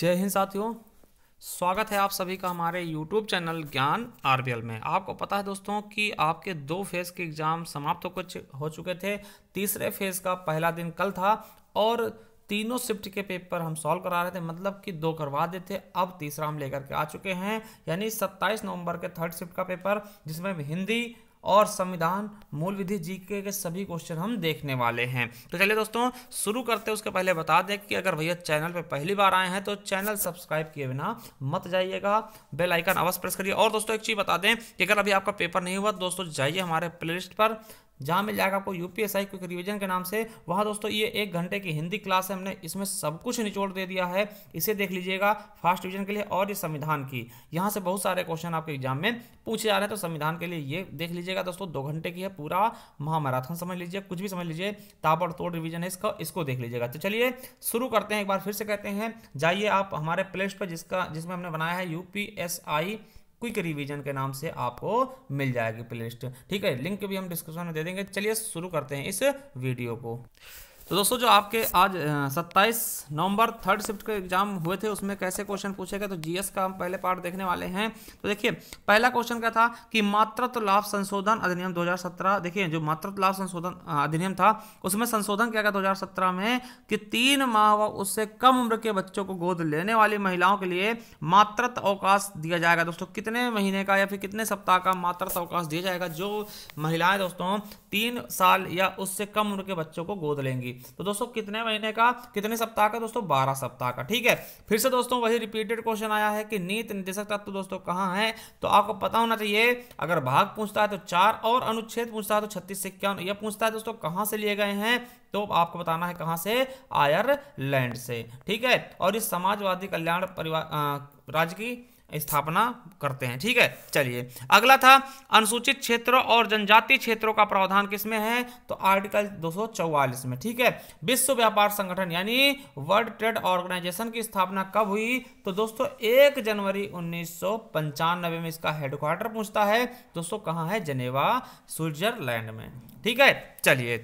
जय हिंद साथियों स्वागत है आप सभी का हमारे YouTube चैनल ज्ञान आर में आपको पता है दोस्तों कि आपके दो फेज़ के एग्ज़ाम समाप्त तो कुछ हो चुके थे तीसरे फेज़ का पहला दिन कल था और तीनों शिफ्ट के पेपर हम सॉल्व करा रहे थे मतलब कि दो करवा देते अब तीसरा हम लेकर के आ चुके हैं यानी 27 नवंबर के थर्ड शिफ्ट का पेपर जिसमें हिंदी और संविधान मूल विधि जीके के सभी क्वेश्चन हम देखने वाले हैं तो चलिए दोस्तों शुरू करते हैं उसके पहले बता दें कि अगर भैया चैनल पर पहली बार आए हैं तो चैनल सब्सक्राइब किए बिना मत जाइएगा बेल आइकन अवश्य प्रेस करिए और दोस्तों एक चीज़ बता दें कि अगर अभी आपका पेपर नहीं हुआ दोस्तों जाइए हमारे प्ले पर जहाँ मिल जाएगा आपको यू पी क्विक रिविजन के नाम से वहाँ दोस्तों ये एक घंटे की हिंदी क्लास है हमने इसमें सब कुछ निचोड़ दे दिया है इसे देख लीजिएगा फास्ट रिविजन के लिए और ये संविधान की यहाँ से बहुत सारे क्वेश्चन आपके एग्जाम में पूछे जा रहे हैं तो संविधान के लिए ये देख लीजिएगा दोस्तों दो घंटे की है पूरा महामाराथन समझ लीजिए कुछ भी समझ लीजिए ताबड़ तोड़ रिविजन है इसका इसको देख लीजिएगा तो चलिए शुरू करते हैं एक बार फिर से कहते हैं जाइए आप हमारे प्ले पर जिसका जिसमें हमने बनाया है यू क्विक रिवीजन के नाम से आपको मिल जाएगी प्लेलिस्ट ठीक है लिंक भी हम डिस्क्रिप्शन में दे देंगे चलिए शुरू करते हैं इस वीडियो को तो दोस्तों जो आपके आज सत्ताईस नवंबर थर्ड शिफ्ट के एग्जाम हुए थे उसमें कैसे क्वेश्चन पूछे गए तो जीएस का हम पहले पार्ट देखने वाले हैं तो देखिए पहला क्वेश्चन क्या था कि मातृत्व लाभ संशोधन अधिनियम 2017 देखिए जो मातृत्व लाभ संशोधन अधिनियम था उसमें संशोधन किया गया 2017 में कि तीन माह व उससे कम उम्र के बच्चों को गोद लेने वाली महिलाओं के लिए मातृत्व अवकाश दिया जाएगा दोस्तों कितने महीने का या फिर कितने सप्ताह का मातृत्व अवकाश दिया जाएगा जो महिलाएं दोस्तों तीन साल या उससे कम उम्र के बच्चों को गोद लेंगी तो दोस्तों कितने महीने का कितने सप्ताह का दोस्तों बारह सप्ताह का ठीक है फिर से दोस्तों वही रिपीटेड क्वेश्चन आया है कि नीत निदेशक तत्व तो दोस्तों कहाँ है तो आपको पता होना चाहिए अगर भाग पूछता है तो चार और अनुच्छेद पूछता है तो छत्तीस से इक्यावन यह पूछता है दोस्तों कहाँ से लिए गए हैं तो आपको बताना है कहाँ से आयरलैंड से ठीक है और इस समाजवादी कल्याण परिवार राज्य की स्थापना करते हैं ठीक है चलिए अगला था अनुसूचित क्षेत्रों और जनजातीय क्षेत्रों का प्रावधान किसमें है तो आर्टिकल 244 में ठीक है विश्व व्यापार संगठन यानी वर्ल्ड ट्रेड ऑर्गेनाइजेशन की स्थापना कब हुई तो दोस्तों एक जनवरी उन्नीस में इसका हेडक्वार्टर पूछता है दोस्तों कहाँ है जनेवा स्विट्जरलैंड में ठीक है चलिए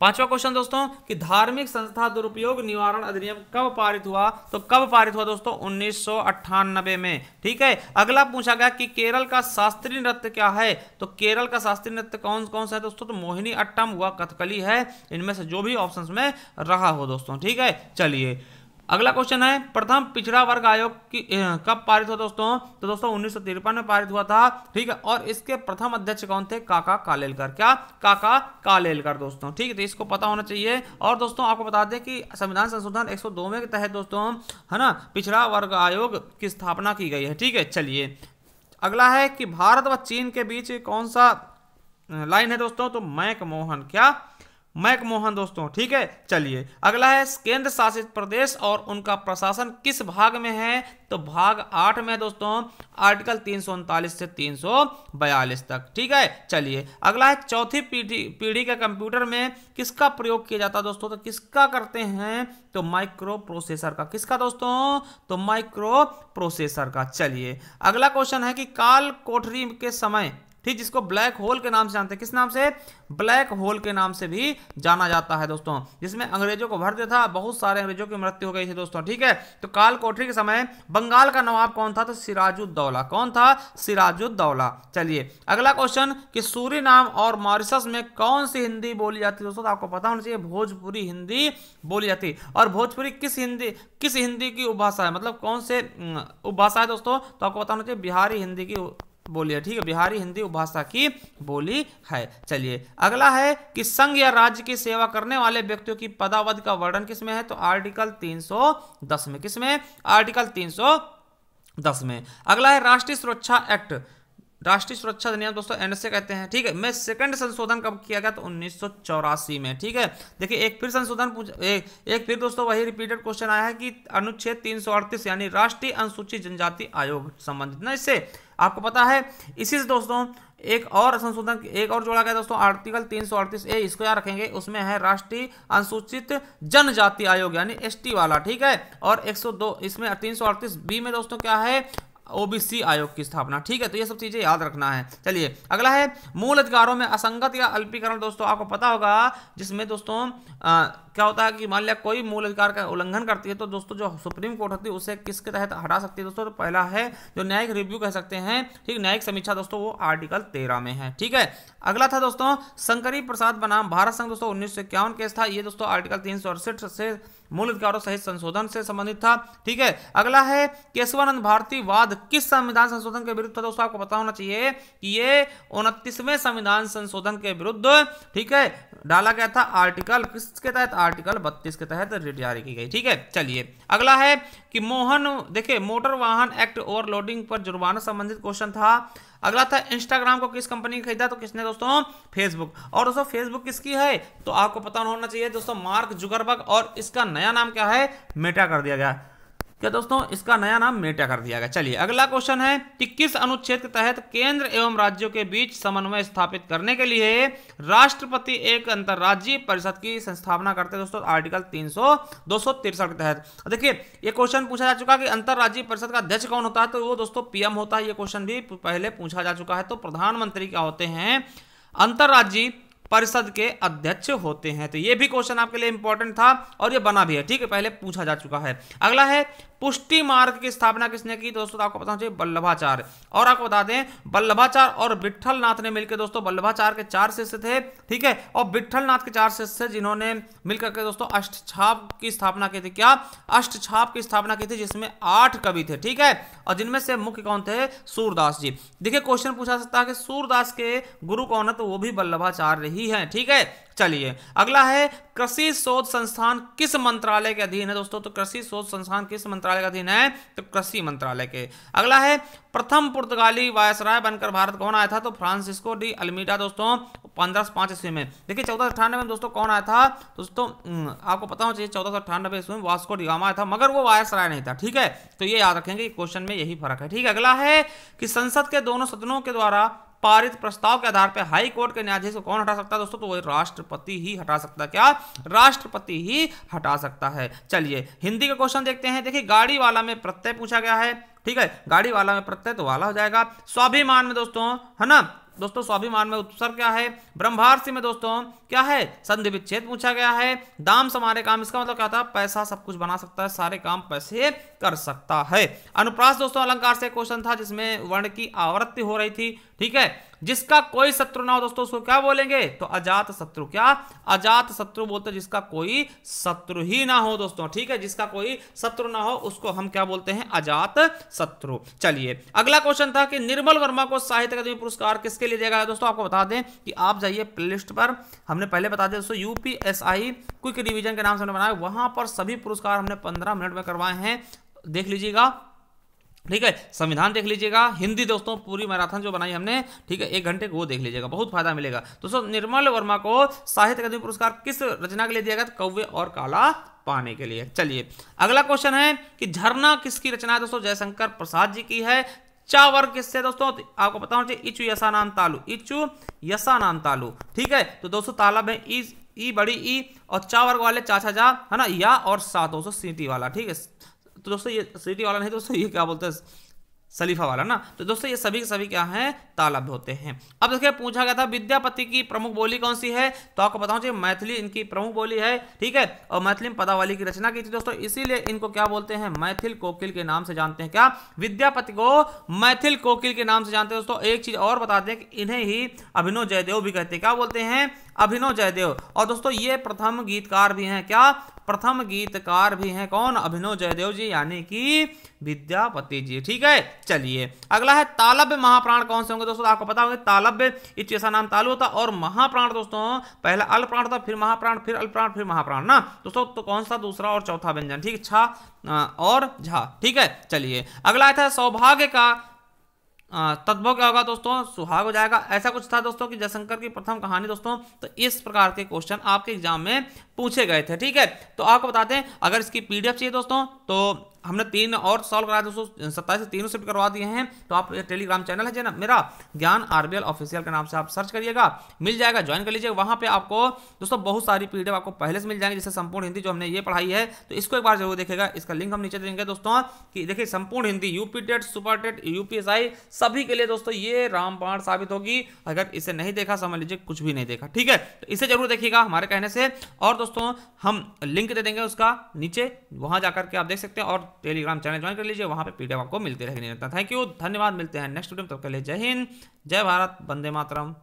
पांचवा क्वेश्चन दोस्तों कि धार्मिक संस्था दुरुपयोग निवारण अधिनियम कब पारित हुआ तो कब पारित हुआ दोस्तों उन्नीस में ठीक है अगला पूछा गया कि केरल का शास्त्रीय नृत्य क्या है तो केरल का शास्त्रीय नृत्य कौन कौन सा है दोस्तों तो मोहिनी अट्टम हुआ कथकली है इनमें से जो भी ऑप्शन में रहा हो दोस्तों ठीक है चलिए अगला क्वेश्चन है प्रथम पिछड़ा वर्ग आयोग की कब पारित हुआ दोस्तों तो दोस्तों उन्नीस में पारित हुआ था ठीक है और इसके प्रथम अध्यक्ष कौन थे काका कालेलकर क्या काका कालेलकर दोस्तों ठीक है तो इसको पता होना चाहिए और दोस्तों आपको बता दें कि संविधान संशोधन 102 में के तहत दोस्तों है ना पिछड़ा वर्ग आयोग की स्थापना की गई है ठीक है चलिए अगला है कि भारत व चीन के बीच कौन सा लाइन है दोस्तों तो मैक मोहन क्या मैकमोहन दोस्तों ठीक है चलिए अगला है केंद्र शासित प्रदेश और उनका प्रशासन किस भाग में है तो भाग आठ में दोस्तों आर्टिकल तीन से तीन तक ठीक है चलिए अगला है चौथी पीढ़ी पीढ़ी के कंप्यूटर में किसका प्रयोग किया जाता है दोस्तों तो किसका करते हैं तो माइक्रो प्रोसेसर का किसका दोस्तों तो माइक्रो प्रोसेसर का चलिए अगला क्वेश्चन है कि काल कोठरी के समय ठीक जिसको ब्लैक होल के नाम से जानते हैं किस नाम से ब्लैक होल के नाम से भी जाना जाता है दोस्तों जिसमें अंग्रेजों को भर था बहुत सारे अंग्रेजों की मृत्यु हो गई थी दोस्तों ठीक है तो काल कोठरी के समय बंगाल का नवाब कौन था तो सिराजुद्दौला कौन था सिराजुद्दौला चलिए अगला क्वेश्चन कि सूरी नाम और मॉरिसस में कौन सी हिंदी बोली जाती है दोस्तों तो आपको पता होना चाहिए भोजपुरी हिंदी बोली जाती और भोजपुरी किस हिंदी किस हिंदी की उपभाषा है मतलब कौन से उपभाषा है दोस्तों तो आपको पता होना चाहिए बिहारी हिंदी की बोली है ठीक है बिहारी हिंदी उपभाषा की बोली है चलिए अगला है कि संघ या राज्य की सेवा करने वाले व्यक्तियों की पदावध का वर्णन किसमें है तो आर्टिकल 310 में किसमें आर्टिकल 310 में अगला है राष्ट्रीय सुरक्षा एक्ट राष्ट्रीय सुरक्षा अधिनियम दोस्तों एनएसए कहते हैं ठीक है मैं सेकंड संशोधन कब किया गया तो उन्नीस में ठीक है देखिए एक फिर संशोधन एक, एक फिर दोस्तों वही रिपीटेड क्वेश्चन आया है कि अनुच्छेद तीन यानी राष्ट्रीय अनुसूचित जनजाति आयोग संबंधित ना इससे आपको पता है इसी से दोस्तों एक और संशोधन एक और जोड़ा गया दोस्तों आर्टिकल तीन सौ अड़तीस ए इसको यहाँ रखेंगे उसमें है राष्ट्रीय अनुसूचित जनजाति आयोग यानी एसटी वाला ठीक है और 102 इसमें तीन सौ अड़तीस बी में दोस्तों क्या है ओबीसी आयोग की स्थापना ठीक है तो ये सब चीजें याद रखना है चलिए अगला है मूल अधिकारों में असंगत या अल्पीकरण दोस्तों आपको पता होगा जिसमें दोस्तों आ, क्या होता है कि मान लिया कोई मूल अधिकार का उल्लंघन करती है तो दोस्तों जो सुप्रीम कोर्ट होती है उसे किसके तहत हटा सकती है दोस्तों तो पहला है जो न्यायिक रिव्यू कह सकते हैं ठीक न्यायिक समीक्षा दोस्तों वो आर्टिकल तेरह में है ठीक है अगला था दोस्तों शंकरी प्रसाद बनाम भारत संघ दोस्तों उन्नीस केस था ये दोस्तों आर्टिकल तीन से मूल अधिकारों सहित संशोधन से संबंधित था ठीक है अगला है केशवानंद भारती वाद किस संविधान संशोधन के विरुद्ध था दोस्तों आपको पता होना चाहिए कि ये उनतीसवें संविधान संशोधन के विरुद्ध ठीक है डाला गया था आर्टिकल किसके तहत आर्टिकल 32 के तहत जारी की गई ठीक है चलिए अगला है कि मोहन देखिए मोटर वाहन एक्ट ओवरलोडिंग पर जुर्माना संबंधित क्वेश्चन था अगला था इंस्टाग्राम को किस कंपनी ने खरीदा तो किसने दोस्तों फेसबुक और दोस्तों फेसबुक किसकी है तो आपको पता होना चाहिए दोस्तों मार्क जुगरबग और इसका नया नाम क्या है मेटा कर दिया गया क्या दोस्तों इसका नया नाम मेटा कर दिया गया चलिए अगला क्वेश्चन है कि किस अनुच्छेद के तहत केंद्र एवं राज्यों के बीच समन्वय स्थापित करने के लिए राष्ट्रपति एक अंतर्राज्यीय परिषद की संस्थापना करते हैं दोस्तों आर्टिकल तीन सौ के तहत देखिए ये क्वेश्चन पूछा जा चुका कि अंतर्राज्यीय परिषद का अध्यक्ष कौन होता है तो वो दोस्तों पीएम होता है ये क्वेश्चन भी पहले पूछा जा चुका है तो प्रधानमंत्री क्या होते हैं अंतर्राज्यीय परिषद के अध्यक्ष होते हैं तो ये भी क्वेश्चन आपके लिए इंपॉर्टेंट था और ये बना भी है ठीक है पहले पूछा जा चुका है अगला है पुष्टि मार्ग की स्थापना किसने की दोस्तों तो आपको पता चाहिए बल्लभाचार्य और आपको बता दें बल्लभाचार्य और विठल नाथ ने मिलकर दोस्तों बल्लभाचार्य के चार शिष्य थे ठीक है और विठल नाथ के चार शिष्य जिन्होंने मिलकर के दोस्तों अष्टछाप की स्थापना की थी क्या अष्टछाप की स्थापना की थी जिसमें आठ कवि थे ठीक है और जिनमें से मुख्य कौन थे सूरदास जी देखिए क्वेश्चन पूछा सकता है कि सूरदास के गुरु कौन है तो वो भी बल्लभाचार्य ही है ठीक है चलिए अगला है कृषि शोध संस्थान किस मंत्रालय के अधीन है दोस्तों तो कृषि शोध संस्थान किस मंत्रालय के अधीन है तो कृषि मंत्रालय के अगला है प्रथम पुर्तगाली वायसराय बनकर भारत कौन आया था तो फ्रांसिस्को डी अल्मीडा दोस्तों पंद्रह पांच ईस्वी में देखिए चौदह सौ अठानवे में दोस्तों कौन आया था दोस्तों आपको पता होना चाहिए चौदह सौ अठानवे ईस्वी में वास्को डिगामा आया था मगर वो वायसराय नहीं था ठीक है तो ये याद रखेंगे क्वेश्चन में यही फर्क है ठीक है अगला है कि संसद के दोनों सदनों के द्वारा पारित प्रस्ताव के आधार पर हाई कोर्ट के न्यायाधीश को कौन हटा सकता है दोस्तों तो वही राष्ट्रपति ही हटा सकता है क्या राष्ट्रपति ही हटा सकता है चलिए हिंदी का क्वेश्चन देखते हैं देखिए गाड़ी वाला में प्रत्यय पूछा गया है ठीक है गाड़ी वाला में प्रत्यय तो वाला हो जाएगा स्वाभिमान में दोस्तों है ना दोस्तों स्वाभिमान में उत्सर्ग क्या है ब्रह्मार्सी में दोस्तों क्या है संधि विच्छेद पूछा गया है दाम समारे काम इसका मतलब क्या था पैसा सब कुछ बना सकता है सारे काम पैसे कर सकता है अनुप्रास दोस्तों अलंकार से क्वेश्चन था जिसमें वर्ण की आवृत्ति हो रही थी ठीक है जिसका कोई शत्रु ना हो दोस्तों उसको क्या बोलेंगे तो अजात शत्रु क्या अजात शत्रु बोलते जिसका कोई शत्रु ही ना हो दोस्तों ठीक है जिसका कोई शत्रु ना हो उसको हम क्या बोलते हैं अजात शत्रु चलिए अगला क्वेश्चन था कि निर्मल वर्मा को साहित्य अकादमी पुरस्कार किसके लिए दिया गया दोस्तों आपको बता दें कि आप जाइए प्लेलिस्ट पर हमने पहले बता दें दोस्तों यूपीएसआई क्विक रिविजन के नाम से हमने बनाया वहां पर सभी पुरस्कार हमने पंद्रह मिनट में करवाए हैं देख लीजिएगा ठीक है संविधान देख लीजिएगा हिंदी दोस्तों पूरी मैराथन जो बनाई हमने ठीक है एक घंटे को वो देख लीजिएगा बहुत फायदा मिलेगा दोस्तों निर्मल वर्मा को साहित्य अकादमी पुरस्कार किस रचना के लिए दिया गया कौवे और काला पाने के लिए चलिए अगला क्वेश्चन है कि झरना किसकी रचना है दोस्तों जयशंकर प्रसाद जी की है चावर किससे दोस्तों तो आपको पता होना चाहिए इचु यसानाम तालु इचु यसानाम तालु ठीक है तो दोस्तों तालाब है ई बड़ी ई और चावर वाले चाचा जा है ना या और सा दोस्तों सीटी वाला ठीक है तो दोस्तों ये सिटी वाला नहीं दोस्तों ये क्या बोलते हैं सलीफा वाला ना तो दोस्तों ये सभी सभी क्या हैं तालब होते हैं अब देखिए पूछा गया था विद्यापति की प्रमुख बोली कौन सी है तो आपको बताऊं चाहिए मैथिली इनकी प्रमुख बोली है ठीक है और मैथिली में पदावली की रचना की थी दोस्तों इसीलिए इनको क्या बोलते हैं मैथिल कोकिल के नाम से जानते हैं क्या विद्यापति को मैथिल कोकिल के नाम से जानते हैं दोस्तों एक चीज और बता दें कि इन्हें ही अभिनव जयदेव भी कहते हैं क्या बोलते हैं अभिनव जयदेव और दोस्तों ये प्रथम गीतकार भी हैं क्या प्रथम गीतकार भी हैं कौन अभिनव जयदेव जी यानी कि विद्यापति जी ठीक है चलिए अगला है तालब्य महाप्राण कौन से होंगे दोस्तों आपको पता होगा तालब्य इच्छा नाम तालु होता और महाप्राण दोस्तों पहला अल्प्राण था फिर महाप्राण फिर अल्प्राण फिर महाप्राण ना दोस्तों तो कौन सा दूसरा और चौथा व्यंजन ठीक छा और झा ठीक है चलिए अगला था सौभाग्य का तत्व क्या होगा दोस्तों सुहाग हो जाएगा ऐसा कुछ था दोस्तों कि जयशंकर की प्रथम कहानी दोस्तों तो इस प्रकार के क्वेश्चन आपके एग्जाम में पूछे गए थे ठीक है तो आपको बताते हैं अगर इसकी पीडीएफ चाहिए दोस्तों तो हमने तीन और सॉल्व करा दोस्तों सत्ताईस से तीनों शिफ्ट करवा दिए हैं तो आप टेलीग्राम चैनल है जैन मेरा ज्ञान आरबीएल ऑफिशियल के नाम से आप सर्च करिएगा मिल जाएगा ज्वाइन कर लीजिएगा वहाँ पे आपको दोस्तों बहुत सारी पीडीएफ आपको पहले से मिल जाएंगे जैसे संपूर्ण हिंदी जो हमने ये पढ़ाई है तो इसको एक बार जरूर देखेगा इसका लिंक हम नीचे देंगे दोस्तों कि देखिए संपूर्ण Hindi UP TET super TET UPSI सभी के लिए दोस्तों ये रामपाण साबित होगी अगर इसे नहीं देखा समझ लीजिए कुछ भी नहीं देखा ठीक है तो इसे जरूर देखिएगा हमारे कहने से और दोस्तों हम लिंक दे देंगे उसका नीचे वहां जाकर के आप देख सकते हैं और टेलीग्राम चैनल ज्वाइन कर लीजिए वहाँ पर पीडीएफ आपको मिलती रहेगी थैंक यू धन्यवाद मिलते हैं नेक्स्ट वीडियो में तब के लिए जय हिंद जय भारत वंदे मातरम